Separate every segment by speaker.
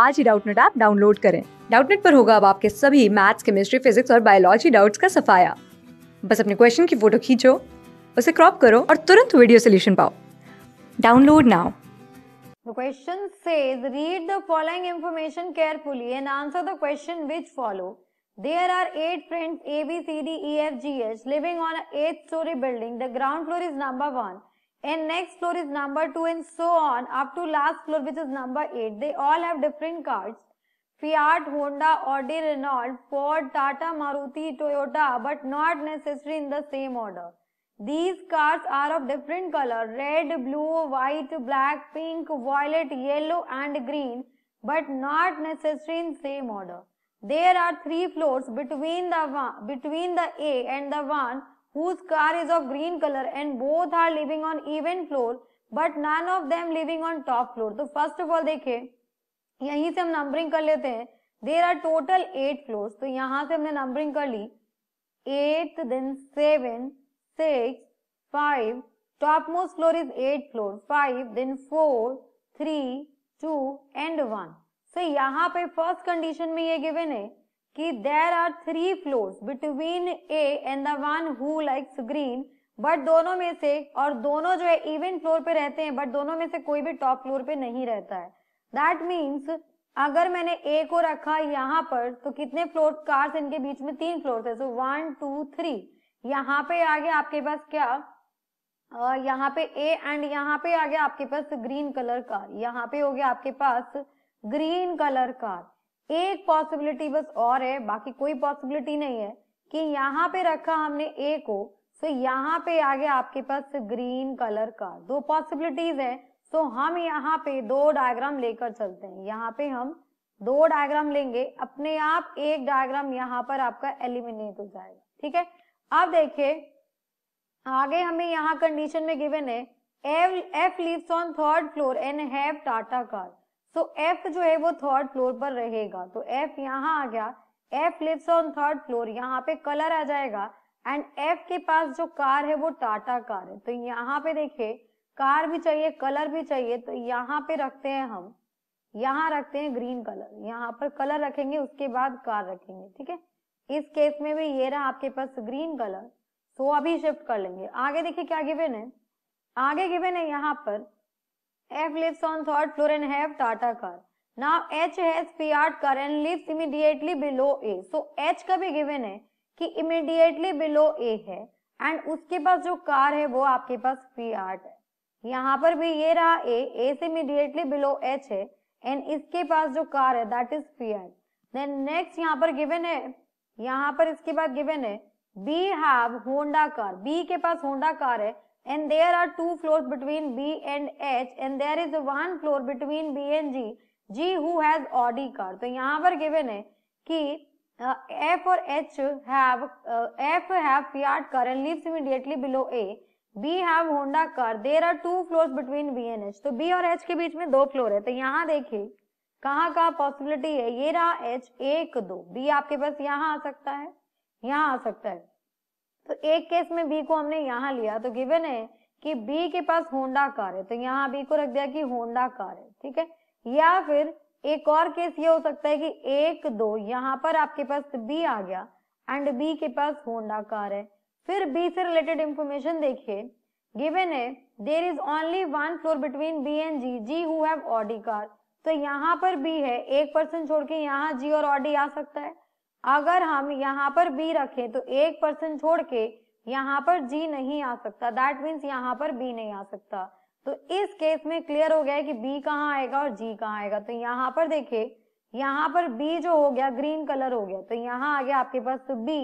Speaker 1: आज ही Doubtnut app download करें डाउटनेट पर होगा अब आपके सभी मैथ्स केमिस्ट्री फिजिक्स और बायोलॉजी डाउट्स का सफाया बस अपने क्वेश्चन की फोटो खींचो उसे क्रॉप करो और तुरंत वीडियो सोल्यूशन पाओ download now The question says read the following information carefully and answer the question which follow. There are eight friends A B C D E F G H living on an eight story building. The ground floor is number one. and next floor is number 2 and so on up to last floor which is number 8. They all have different cars. Fiat, Honda, Audi, Renault, Ford, Tata, Maruti, Toyota but not necessary in the same order. These cars are of different color red, blue, white, black, pink, violet, yellow and green but not necessary in same order. There are three floors between the between the A and the 1 whose car is of green color and both are living on even floor but none of them living on top floor तो first of all देखिए यहीं से हम numbering कर लेते हैं there are total eight floor तो यहाँ से हमने नंबरिंग कर ली eight then seven six five topmost floor is eight floor five then four three two and one so यहाँ पे फर्स्ट कंडीशन में ये गिवन है कि there are three floor between A and the one who likes green but दोनों में से और दोनों जो है इवन फ्लोर पे रहते हैं बट दोनों में से कोई भी टॉप फ्लोर पे नहीं रहता है दैट मीन्स अगर मैंने ए को रखा यहाँ पर तो कितने फ्लोर कार्स इनके बीच में तीन फ्लोर है सो वन टू थ्री यहाँ पे आ गया आपके पास क्या यहाँ पे ए एंड यहाँ पे आ गया आपके पास ग्रीन कलर कार यहाँ पे हो गया आपके पास ग्रीन कलर कार एक पॉसिबिलिटी बस और है बाकी कोई पॉसिबिलिटी नहीं है कि यहाँ पे रखा हमने ए को सो so यहाँ पे आ गया आपके पास ग्रीन कलर का दो पॉसिबिलिटीज है सो so हम यहाँ पे दो डायग्राम लेकर चलते हैं यहाँ पे हम दो डायग्राम लेंगे अपने आप एक डायग्राम यहाँ पर आपका एलिमिनेट हो जाएगा ठीक है अब देखिए आगे हमें यहाँ कंडीशन में गिवन है F lives on third floor and have Tata car तो एफ जो है वो थर्ड फ्लोर पर रहेगा तो एफ यहाँ आ गया F lives on third floor यहाँ पे कलर आ जाएगा एंड एफ के पास जो कार है वो टाटा कार है तो यहाँ पे देखिए कार भी चाहिए कलर भी चाहिए तो यहाँ पे रखते हैं हम यहाँ रखते हैं ग्रीन कलर यहाँ पर कलर रखेंगे उसके बाद कार रखेंगे ठीक है इस केस में भी ये रहा आपके पास ग्रीन कलर सो अभी शिफ्ट कर लेंगे आगे देखिए क्या गिवेन है आगे गिवेन है यहाँ पर F lives on third floor and have Tata car. Now H has Fiat car and lives immediately below A. So H का भी given है कि immediately below A है and उसके पास जो car है वो आपके पास Fiat है यहाँ पर भी ये रहा A, A से immediately below H है and इसके पास जो car है that is Fiat. Then next यहाँ पर given है यहाँ पर इसके बाद given है B have Honda car. B के पास Honda car है and there are two floors between B and H and there is one floor between B and G. G who has Audi car. तो यहाँ पर given है कि F और H have F have Fiat car and lives immediately below A. B have Honda car. There are two floors between B and H. तो B और H के बीच में दो फ्लोर है तो यहाँ देखिए कहाँ कहाँ पॉसिबिलिटी है ये रहा H एक दो B आपके पास यहाँ आ सकता है यहाँ आ सकता है तो एक केस में बी को हमने यहाँ लिया तो गिवन है कि बी के पास होंडा कार है तो यहाँ बी को रख दिया कि होंडा कार है ठीक है या फिर एक और केस ये हो सकता है कि एक दो यहाँ पर आपके पास बी आ गया एंड बी के पास होंडा कार है फिर बी से रिलेटेड इंफॉर्मेशन देखिए गिवन है there is only one floor between B and G G who Audi car तो यहाँ पर बी है एक पर्सन छोड़ के यहाँ जी और ऑडी आ सकता है अगर हम यहाँ पर बी रखें तो एक पर्सन छोड़ के यहाँ पर जी नहीं आ सकता दैट मीन्स यहाँ पर बी नहीं आ सकता तो इस केस में क्लियर हो गया है कि बी कहाँ आएगा और जी कहाँ आएगा तो यहाँ पर देखे यहाँ पर बी जो हो गया ग्रीन कलर हो गया तो यहाँ आ गया आपके पास तो B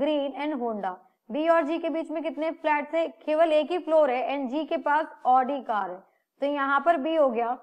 Speaker 1: green and Honda B और जी के बीच में कितने फ्लैट है केवल एक ही फ्लोर है एंड जी के पास ऑडी कार है तो यहाँ पर बी हो गया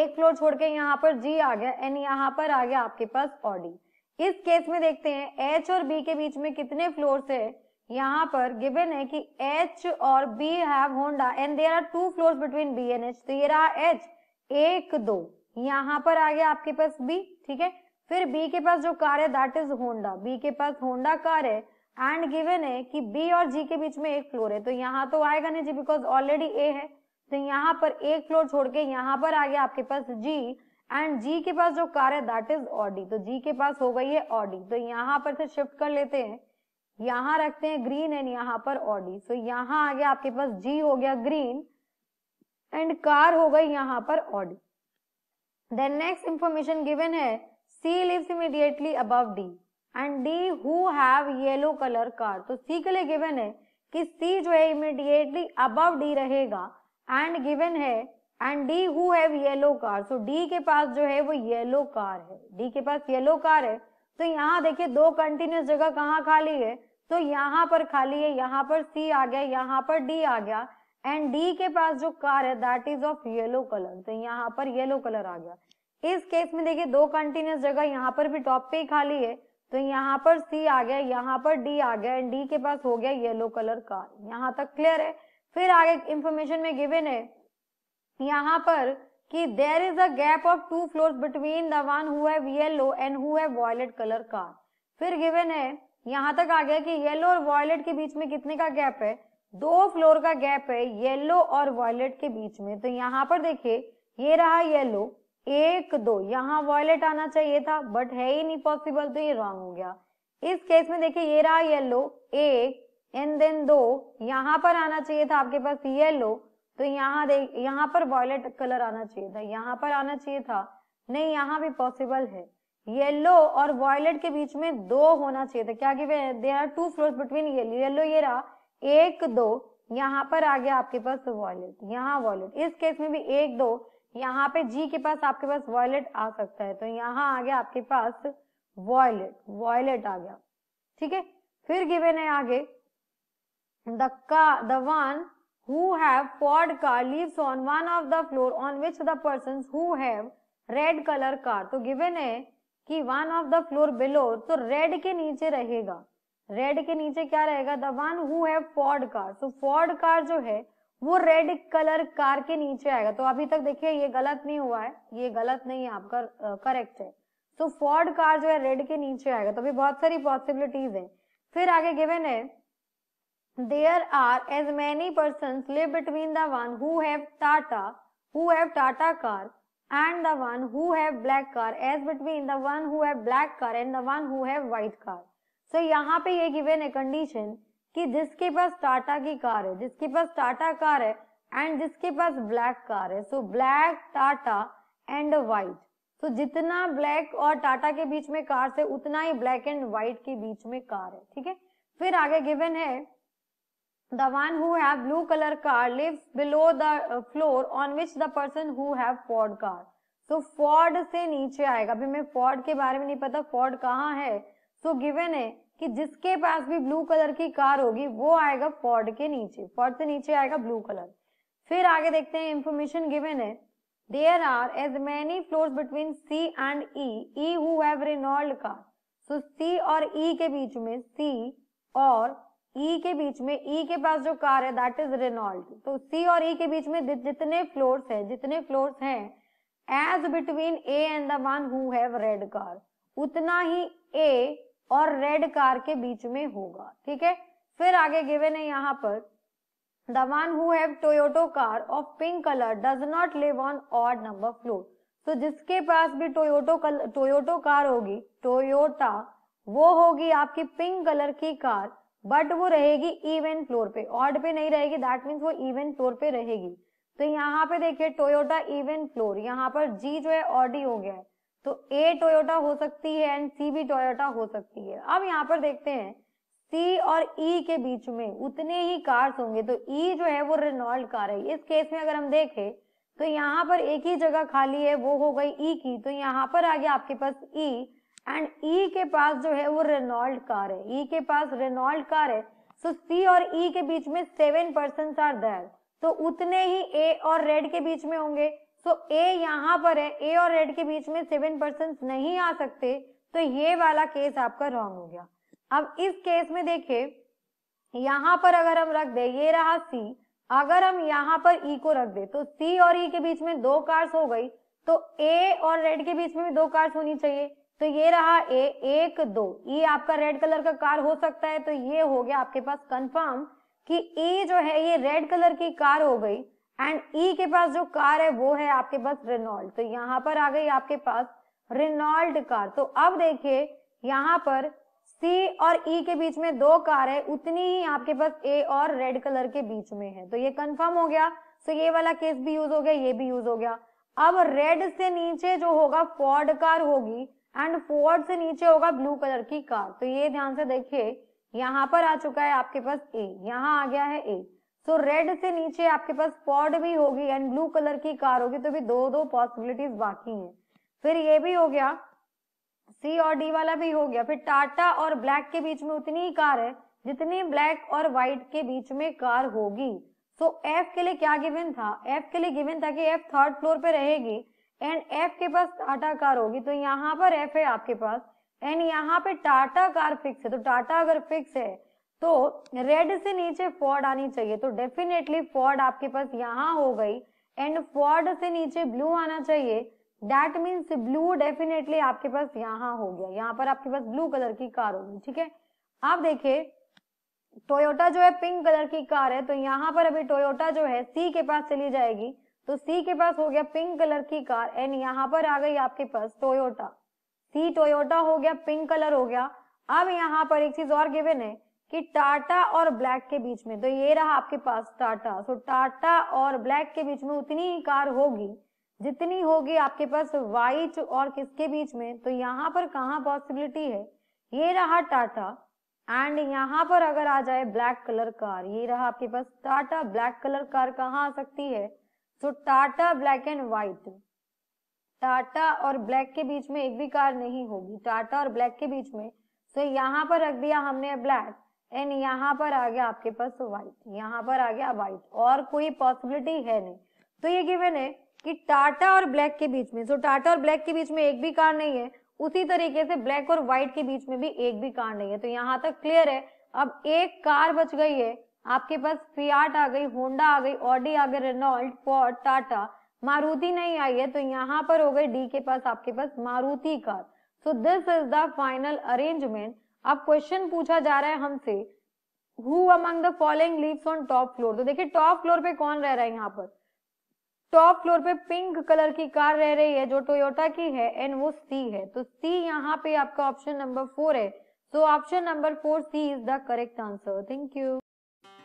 Speaker 1: एक फ्लोर छोड़ के यहाँ पर जी आ गया एंड यहाँ पर आ गया आपके पास ऑडी इस केस में देखते हैं एच और बी के बीच में कितने फ्लोर है यहाँ पर गिवन है कि एच और B have Honda and there are two floor between B and H तो ये रहा एच एक दो यहाँ पर आ गया आपके पास बी ठीक है फिर बी के पास जो कार है दैट इज होंडा बी के पास होंडा कार है एंड गिवन है कि बी और जी के बीच में एक फ्लोर है तो यहाँ तो आएगा नहीं जी बिकॉज ऑलरेडी ए है तो यहाँ पर एक फ्लोर छोड़ के यहाँ पर आ गया आपके पास जी एंड जी के पास जो कार है दैट इज ऑडी तो जी के पास हो गई है ऑडी तो यहाँ पर से शिफ्ट कर लेते हैं यहाँ रखते हैं ग्रीन एंड यहाँ पर ऑडी सो यहाँ आ गया आपके पास जी हो गया ग्रीन एंड कार हो गई यहाँ पर Audi then next information given है C lives immediately above D and D who have yellow colour car तो सी के लिए गिवन है कि सी जो है इमीडिएटली अब डी रहेगा एंड गिवन है and D who have yellow car so D के पास जो है वो येलो कार है डी के पास येलो कार है तो यहाँ देखिए दो कंटिन्यूस जगह कहाँ खाली है तो यहाँ पर खाली है यहाँ पर सी आ गया यहाँ पर डी आ गया एंड डी के पास जो कार है that is of yellow colour तो यहाँ पर येलो कलर आ गया इस केस में देखिए दो कंटिन्यूस जगह यहाँ पर भी टॉप पे ही खाली है तो यहाँ पर सी आ गया यहाँ पर डी आ गया एंड डी के पास हो गया येलो कलर कार यहाँ तक क्लियर है फिर आगे इंफॉर्मेशन में गिवेन है यहाँ पर कि there is a gap of two floor between the one who yellow and who violet colour का फिर गिवन है यहाँ तक आ गया कि येलो और वॉयलेट के बीच में कितने का गैप है दो फ्लोर का गैप है येलो और वॉयलेट के बीच में तो यहाँ पर देखिए ये रहा येलो एक दो यहाँ वॉयलेट आना चाहिए था बट है ही नहीं पॉसिबल तो ये रॉन्ग हो गया इस केस में देखिए ये रहा येलो एक एंड देन दो यहाँ पर आना चाहिए था आपके पास येलो तो यहाँ देख यहाँ पर वॉयलेट कलर आना चाहिए था यहाँ पर आना चाहिए था नहीं यहाँ भी पॉसिबल है येलो और वॉयलेट के बीच में दो होना चाहिए था क्या given there are two floor between yellow yellow ये रहा एक दो यहाँ पर आ गया आपके पास वॉयलेट यहाँ वॉयलेट इस केस में भी एक दो यहाँ पे जी के पास आपके पास वॉयलेट आ सकता है तो यहाँ आ गया आपके पास वॉयलेट वॉयलेट आ गया ठीक है फिर गिवेन है आगे द का the one who have poured car leaves on one of the floor on which the persons who have red colour car तो गिवन है कि one of the floor below तो red के नीचे रहेगा red के नीचे क्या रहेगा the one who have Ford car so Ford car जो है वो रेड कलर कार के नीचे आएगा तो अभी तक देखिए ये गलत नहीं हुआ है ये गलत नहीं है आपका करेक्ट है तो फोर्ड कार जो है रेड के नीचे आएगा तो अभी बहुत सारी पॉसिबिलिटीज हैं फिर आगे गिवन है there are as many person live between the one who have Tata who have Tata car and the one who have black car as between the one who have black car and the one who have white car so यहाँ पे ये given है condition कि जिसके पास टाटा की car है जिसके पास टाटा कार है एंड जिसके पास ब्लैक कार है so black Tata and white तो जितना ब्लैक और टाटा के बीच में कार से उतना ही ब्लैक एंड व्हाइट के बीच में कार है ठीक है फिर आगे गिवन है the one who have blue colour car lives below the floor on which the person who have Ford car so Ford से नीचे आएगा अभी मैं फोर्ड के बारे में नहीं पता फोर्ड कहाँ है सो so given है कि जिसके पास भी ब्लू कलर की कार होगी वो आएगा फोर्ड के नीचे फोर्ड से नीचे आएगा ब्लू कलर फिर आगे देखते हैं इंफॉर्मेशन गिवन है there are as many floor between C and E E who have Renault car so C और ई e के बीच में सी और ई e के बीच में ई e के पास जो कार है दैट इज रेनॉल्ट तो सी और ई e के बीच में जितने फ्लोर्स है जितने फ्लोर्स हैं as between A and the one who have red car उतना ही ए और रेड कार के बीच में होगा ठीक है फिर आगे गिवन है यहाँ पर the one who have Toyota car of pink colour does not live on odd number floor तो जिसके पास भी टोयोटो कलर टोयोटो कार होगी टोयोटा वो होगी आपकी पिंक कलर की कार बट वो रहेगी इवन फ्लोर पे ऑड पे नहीं रहेगी दैट मीन्स वो इवन फ्लोर पे रहेगी तो यहाँ पे देखिए टोयोटा इवन फ्लोर यहाँ पर जी जो है ऑडी हो गया है तो ए टोयोटा हो सकती है एंड सी भी टोयोटा हो सकती है अब यहाँ पर देखते हैं सी और ई e के बीच में उतने ही कार्स होंगे तो ई e जो है वो रेनॉल्ड कार है इस केस में अगर हम देखें तो यहाँ पर एक ही जगह खाली है वो हो गई ई e की तो यहाँ पर आ गया आपके पास E e, and E e के पास जो है वो रेनॉल्ड कार है ई e के पास रेनॉल्ड कार है सो सी और ई e के बीच में सेवन पर्सन आर देयर तो उतने ही ए और रेड के बीच में होंगे सो so, ए यहाँ पर है ए और रेड के बीच में सेवन पर्सन नहीं आ सकते तो ये वाला केस आपका रॉन्ग हो गया अब इस केस में देखे यहाँ पर अगर हम रख दे ये रहा सी अगर हम यहाँ पर ई e को रख दे तो सी और ई e के बीच में दो कार्स हो गई तो ए और रेड के बीच में भी दो कार्स होनी चाहिए तो ये रहा ए एक दो ई e आपका रेड कलर का कार हो सकता है तो ये हो गया आपके पास कंफर्म कि ई e जो है ये रेड कलर की कार हो गई एंड ई e के पास जो कार है वो है आपके पास रेनॉल्ड तो यहाँ पर आ गई आपके पास रेनॉल्ड कार तो अब देखिए यहाँ पर सी और ई e के बीच में दो कार है उतनी ही आपके पास ए और रेड कलर के बीच में है तो ये कंफर्म हो गया तो ये वाला केस भी यूज हो गया ये भी यूज हो गया अब रेड से नीचे जो होगा फॉर्ड कार होगी एंड फोर्ड से नीचे होगा ब्लू कलर की कार तो ये ध्यान से देखिए यहाँ पर आ चुका है आपके पास ए यहाँ आ गया है ए सो so, रेड से नीचे आपके पास फोर्ड भी होगी एंड ब्लू कलर की कार होगी तो भी दो दो पॉसिबिलिटीज बाकी हैं फिर ये भी हो गया सी और डी वाला भी हो गया फिर टाटा और ब्लैक के बीच में उतनी ही कार है जितनी ब्लैक और व्हाइट के बीच में कार होगी सो so, एफ के लिए क्या गिवन था एफ के लिए गिवन था कि एफ थर्ड फ्लोर पे रहेगी एंड एफ के पास टाटा कार होगी तो यहाँ पर एफ है आपके पास एंड यहाँ पे टाटा कार फिक्स है तो टाटा अगर फिक्स है तो रेड से नीचे फॉर्ड आनी चाहिए तो डेफिनेटली फॉर्ड आपके पास यहाँ हो गई एंड फॉर्ड से नीचे ब्लू आना चाहिए दैट मीन्स ब्लू डेफिनेटली आपके पास यहाँ हो गया यहाँ पर आपके पास ब्लू कलर की कार होगी ठीक है आप देखिए टोयोटा जो है पिंक कलर की कार है तो यहाँ पर अभी टोयोटा जो है सी के पास चली जाएगी तो सी के पास हो गया पिंक कलर की कार एंड यहाँ पर आ गई आपके पास टोयोटा सी टोयोटा हो गया पिंक कलर हो गया अब यहाँ पर एक चीज और गिवन है कि टाटा और ब्लैक के बीच में तो ये रहा आपके पास टाटा सो टाटा और ब्लैक के बीच में उतनी ही कार होगी जितनी होगी आपके पास व्हाइट और किसके बीच में तो यहाँ पर कहा पॉसिबिलिटी है ये रहा टाटा एंड यहाँ पर अगर आ जाए ब्लैक कलर कार ये रहा आपके पास टाटा ब्लैक कलर कार कहाँ आ सकती है तो Tata black and white Tata और ब्लैक के बीच में एक भी कार नहीं होगी टाटा और ब्लैक के बीच में सो so, यहाँ पर रख दिया हमने ब्लैक एंड यहाँ पर आ गया आपके पास व्हाइट यहाँ पर आ गया व्हाइट और कोई पॉसिबिलिटी है नहीं तो ये गिवन है कि टाटा और ब्लैक के बीच में सो so, टाटा और ब्लैक के बीच में एक भी कार नहीं है उसी तरीके से ब्लैक और व्हाइट के बीच में भी एक भी कार नहीं है तो यहाँ तक क्लियर है अब एक कार बच गई है आपके पास फियाट आ गई होंडा आ गई ऑडी आ गई रेनोल्ड फोर्ड टाटा मारुति नहीं आई है तो यहाँ पर हो गई डी के पास आपके पास Maruti car so this is the final arrangement अब क्वेश्चन पूछा जा रहा है हमसे who among the following lives on top floor तो देखिए टॉप फ्लोर पे कौन रह रहा है यहाँ पर टॉप फ्लोर पे पिंक कलर की कार रह रही है जो टोयोटा की है एंड वो सी है तो सी यहाँ पे आपका ऑप्शन नंबर फोर है so option number four C is the correct answer thank you